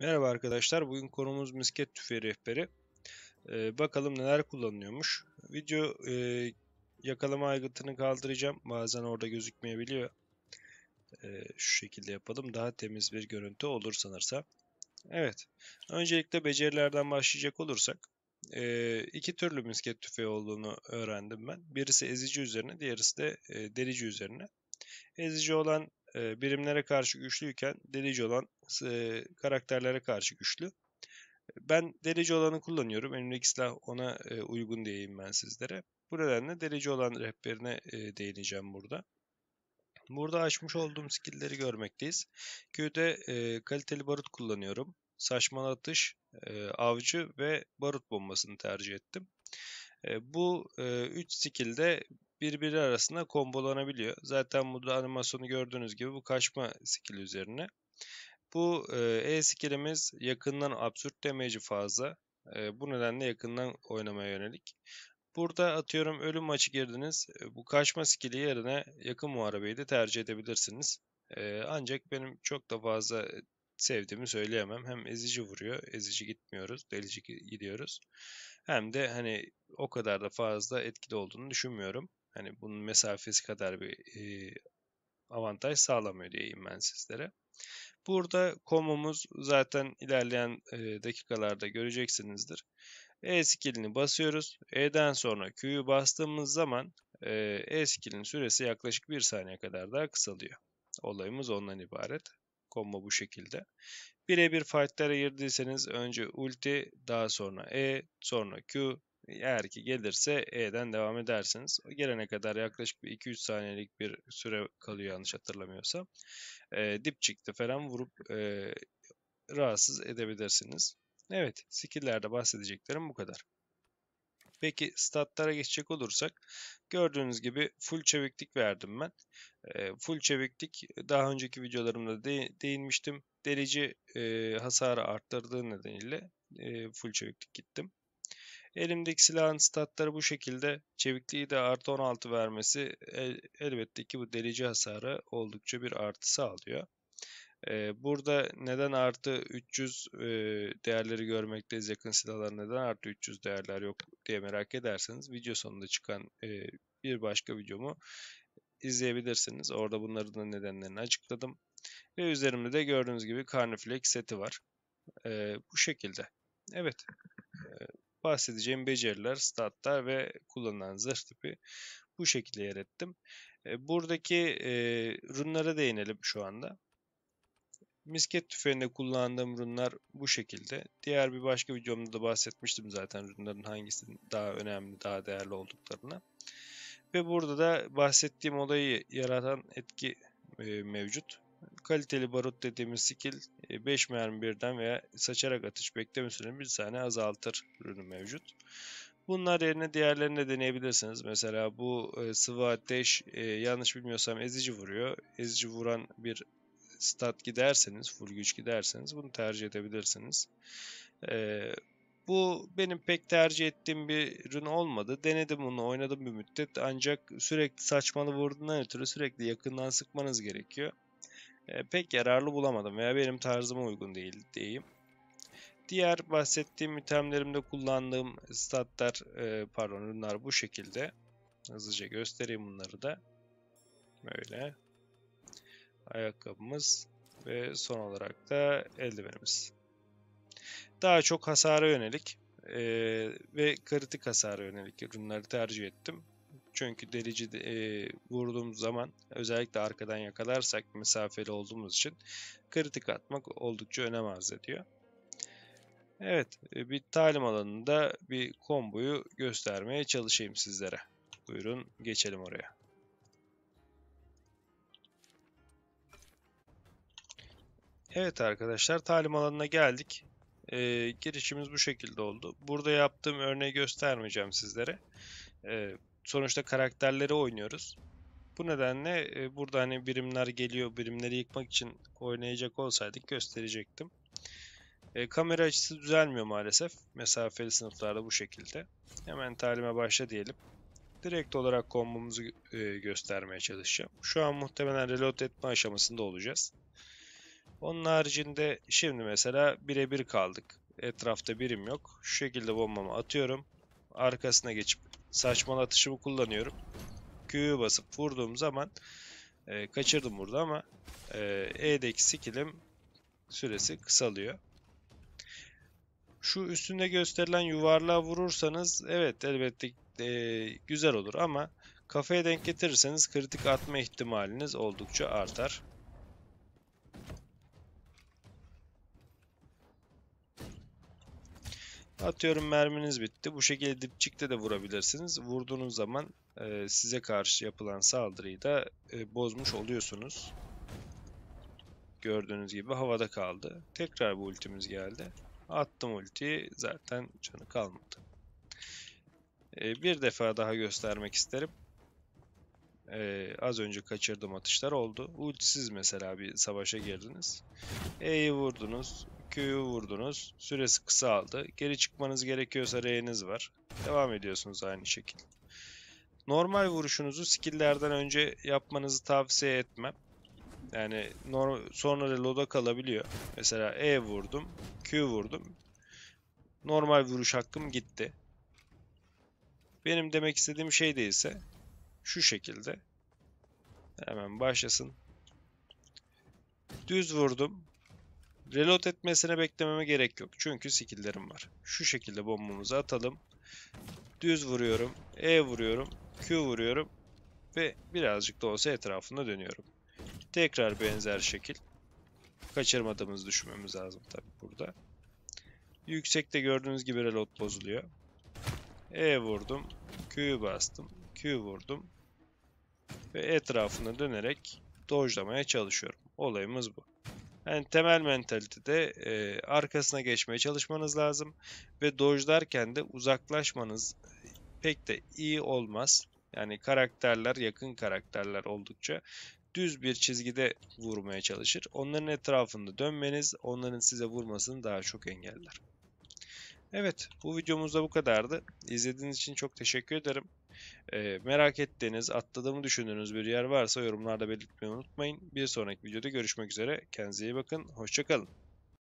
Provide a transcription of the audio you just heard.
Merhaba arkadaşlar, bugün konumuz misket tüfeği rehberi. Ee, bakalım neler kullanıyormuş. Video e, yakalama aygıtını kaldıracağım. Bazen orada gözükmeyebiliyor. Ee, şu şekilde yapalım. Daha temiz bir görüntü olur sanırsa. Evet, öncelikle becerilerden başlayacak olursak. E, iki türlü misket tüfeği olduğunu öğrendim ben. Birisi ezici üzerine, diğerisi de e, delici üzerine. Ezici olan e, birimlere karşı güçlüyken delici olan e, karakterlere karşı güçlü. Ben delici olanı kullanıyorum. Elimdeki silah ona e, uygun diyeyim ben sizlere. Bu nedenle delici olan rehberine değineceğim burada. Burada açmış olduğum skill'leri görmekteyiz. Köyde kaliteli barut kullanıyorum. Saçmalatış, e, avcı ve barut bombasını tercih ettim. bu 3 e, skill'de birbiri arasında kombolanabiliyor. Zaten bu da animasyonu gördüğünüz gibi bu kaçma skill üzerine. Bu E skillimiz yakından absürt damage'i fazla. E, bu nedenle yakından oynamaya yönelik. Burada atıyorum ölüm maçı girdiniz. E, bu kaçma skill'i yerine yakın muharebeyi de tercih edebilirsiniz. E, ancak benim çok da fazla sevdiğimi söyleyemem. Hem ezici vuruyor, ezici gitmiyoruz, delici gidiyoruz. Hem de hani o kadar da fazla etkili olduğunu düşünmüyorum. Hani bunun mesafesi kadar bir e, avantaj sağlamıyor diyeyim ben sizlere. Burada komumuz zaten ilerleyen e, dakikalarda göreceksinizdir. E skillini basıyoruz. E'den sonra Q'yu bastığımız zaman e, e skillin süresi yaklaşık 1 saniye kadar daha kısalıyor. Olayımız ondan ibaret. Combo bu şekilde. Birebir fightlara girdiyseniz önce ulti, daha sonra E, sonra Q, eğer ki gelirse E'den devam edersiniz. Gelene kadar yaklaşık bir 2-3 saniyelik bir süre kalıyor yanlış hatırlamıyorsam. E, çıktı, falan vurup e, rahatsız edebilirsiniz. Evet, skill'lerde bahsedeceklerim bu kadar. Peki statlara geçecek olursak gördüğünüz gibi full çeviklik verdim ben. E, full çeviklik daha önceki videolarımda de, değinmiştim. Delici e, hasarı arttırdığı nedeniyle e, full çeviklik gittim. Elimdeki silahın statları bu şekilde. Çevikliği de artı 16 vermesi el, elbette ki bu delici hasara oldukça bir artısı alıyor. Ee, burada neden artı 300 e, değerleri görmekteyiz yakın silahlar neden artı 300 değerler yok diye merak ederseniz video sonunda çıkan e, bir başka videomu izleyebilirsiniz. Orada bunların da nedenlerini açıkladım. Ve üzerimde de gördüğünüz gibi Carniflex seti var. Ee, bu şekilde. Evet bahsedeceğim beceriler, statlar ve kullanılan zırh tipi bu şekilde yer ettim. E, buradaki e, runlara değinelim şu anda. Misket tüfeğinde kullandığım runlar bu şekilde. Diğer bir başka videomda da bahsetmiştim zaten runların hangisinin daha önemli, daha değerli olduklarına. Ve burada da bahsettiğim olayı yaratan etki e, mevcut. Kaliteli barut dediğimiz skill 5 e, mermi birden veya saçarak atış bekleme süreni bir saniye azaltır ürünü mevcut. Bunlar yerine diğerlerini de deneyebilirsiniz. Mesela bu e, sıvı ateş e, yanlış bilmiyorsam ezici vuruyor. Ezici vuran bir stat giderseniz, full güç giderseniz bunu tercih edebilirsiniz. E, bu benim pek tercih ettiğim bir ürün olmadı. Denedim bunu, oynadım bir müddet. Ancak sürekli saçmalı vurduğundan ötürü sürekli yakından sıkmanız gerekiyor. E, pek yararlı bulamadım veya benim tarzıma uygun değil diyeyim. Diğer bahsettiğim itemlerimde kullandığım statlar, e, pardon ürünler bu şekilde. Hızlıca göstereyim bunları da. Böyle. Ayakkabımız ve son olarak da eldivenimiz. Daha çok hasara yönelik e, ve kritik hasara yönelik ürünleri tercih ettim. Çünkü delici e, vurduğumuz zaman özellikle arkadan yakalarsak mesafeli olduğumuz için kritik atmak oldukça önem arz ediyor. Evet e, bir talim alanında bir komboyu göstermeye çalışayım sizlere. Buyurun geçelim oraya. Evet arkadaşlar talim alanına geldik. Ee, girişimiz bu şekilde oldu. Burada yaptığım örneği göstermeyeceğim sizlere. Ee, sonuçta karakterleri oynuyoruz. Bu nedenle e, burada hani birimler geliyor, birimleri yıkmak için oynayacak olsaydık gösterecektim. E, kamera açısı düzelmiyor maalesef. Mesafeli sınıflarda bu şekilde. Hemen talime başla diyelim. Direkt olarak kombomuzu e, göstermeye çalışacağım. Şu an muhtemelen reload etme aşamasında olacağız. Onun haricinde şimdi mesela birebir kaldık. Etrafta birim yok. Şu şekilde bombamı atıyorum. Arkasına geçip saçmalatışımı kullanıyorum. Q'yu basıp vurduğum zaman e, kaçırdım burada ama e, E'deki skillim süresi kısalıyor. Şu üstünde gösterilen yuvarlığa vurursanız evet elbette e, güzel olur ama kafaya denk getirirseniz kritik atma ihtimaliniz oldukça artar. Atıyorum merminiz bitti. Bu şekilde dipçikte de vurabilirsiniz. Vurduğunuz zaman e, size karşı yapılan saldırıyı da e, bozmuş oluyorsunuz. Gördüğünüz gibi havada kaldı. Tekrar bu ultimiz geldi. Attım ultiyi. Zaten canı kalmadı. E, bir defa daha göstermek isterim. Ee, az önce kaçırdım atışlar oldu. Ultisiz mesela bir savaşa girdiniz. E'yi vurdunuz. Q'yu vurdunuz. Süresi kısaldı. Geri çıkmanız gerekiyorsa R'niz var. Devam ediyorsunuz aynı şekilde. Normal vuruşunuzu skill'lerden önce yapmanızı tavsiye etmem. Yani sonra reload'a kalabiliyor. Mesela E vurdum, Q vurdum. Normal vuruş hakkım gitti. Benim demek istediğim şey de ise şu şekilde. Hemen başlasın. Düz vurdum. Reload etmesine beklememe gerek yok. Çünkü skill'lerim var. Şu şekilde bombamızı atalım. Düz vuruyorum. E vuruyorum. Q vuruyorum. Ve birazcık da olsa etrafında dönüyorum. Tekrar benzer şekil. Kaçırmadığımızı düşünmemiz lazım tabi burada. Yüksekte gördüğünüz gibi reload bozuluyor. E vurdum. Q'yu bastım. Q vurdum. Ve etrafında dönerek dojlamaya çalışıyorum. Olayımız bu. Yani temel mentalitede e, arkasına geçmeye çalışmanız lazım ve dojlarken de uzaklaşmanız pek de iyi olmaz. Yani karakterler yakın karakterler oldukça düz bir çizgide vurmaya çalışır. Onların etrafında dönmeniz onların size vurmasını daha çok engeller. Evet bu videomuzda bu kadardı. İzlediğiniz için çok teşekkür ederim. E, merak ettiğiniz, atladığımı düşündüğünüz bir yer varsa yorumlarda belirtmeyi unutmayın. Bir sonraki videoda görüşmek üzere. Kendinize iyi bakın. Hoşçakalın.